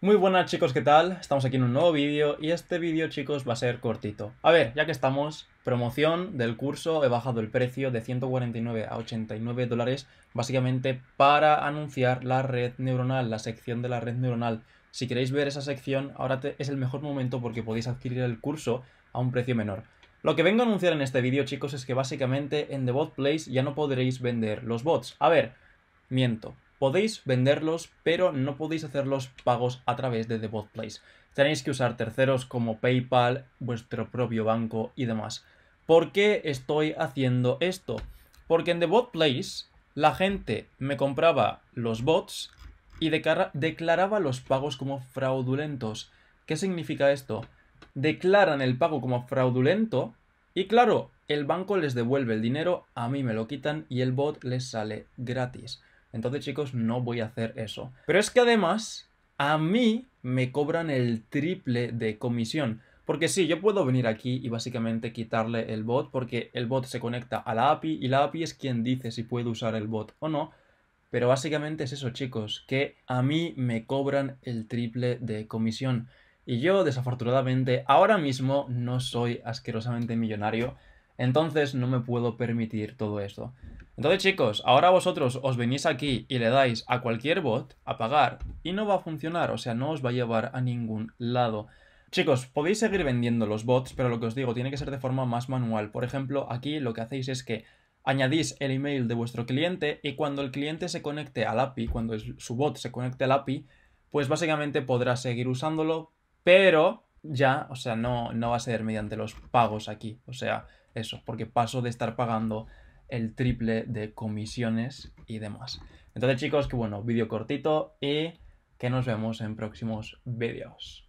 Muy buenas chicos, ¿qué tal? Estamos aquí en un nuevo vídeo y este vídeo chicos va a ser cortito. A ver, ya que estamos, promoción del curso, he bajado el precio de 149 a 89 dólares básicamente para anunciar la red neuronal, la sección de la red neuronal. Si queréis ver esa sección, ahora es el mejor momento porque podéis adquirir el curso a un precio menor. Lo que vengo a anunciar en este vídeo chicos es que básicamente en The Bot Place ya no podréis vender los bots. A ver, miento. Podéis venderlos, pero no podéis hacer los pagos a través de The Bot Place. Tenéis que usar terceros como PayPal, vuestro propio banco y demás. ¿Por qué estoy haciendo esto? Porque en The Bot Place la gente me compraba los bots y declaraba los pagos como fraudulentos. ¿Qué significa esto? Declaran el pago como fraudulento y claro, el banco les devuelve el dinero, a mí me lo quitan y el bot les sale gratis. Entonces, chicos, no voy a hacer eso. Pero es que además, a mí me cobran el triple de comisión. Porque sí, yo puedo venir aquí y básicamente quitarle el bot, porque el bot se conecta a la API y la API es quien dice si puedo usar el bot o no. Pero básicamente es eso, chicos, que a mí me cobran el triple de comisión. Y yo, desafortunadamente, ahora mismo no soy asquerosamente millonario, entonces no me puedo permitir todo esto. Entonces, chicos, ahora vosotros os venís aquí y le dais a cualquier bot a pagar y no va a funcionar, o sea, no os va a llevar a ningún lado. Chicos, podéis seguir vendiendo los bots, pero lo que os digo, tiene que ser de forma más manual. Por ejemplo, aquí lo que hacéis es que añadís el email de vuestro cliente y cuando el cliente se conecte al API, cuando su bot se conecte al API, pues básicamente podrá seguir usándolo, pero ya, o sea, no, no va a ser mediante los pagos aquí. O sea, eso, porque paso de estar pagando el triple de comisiones y demás. Entonces chicos, que bueno, vídeo cortito y que nos vemos en próximos vídeos.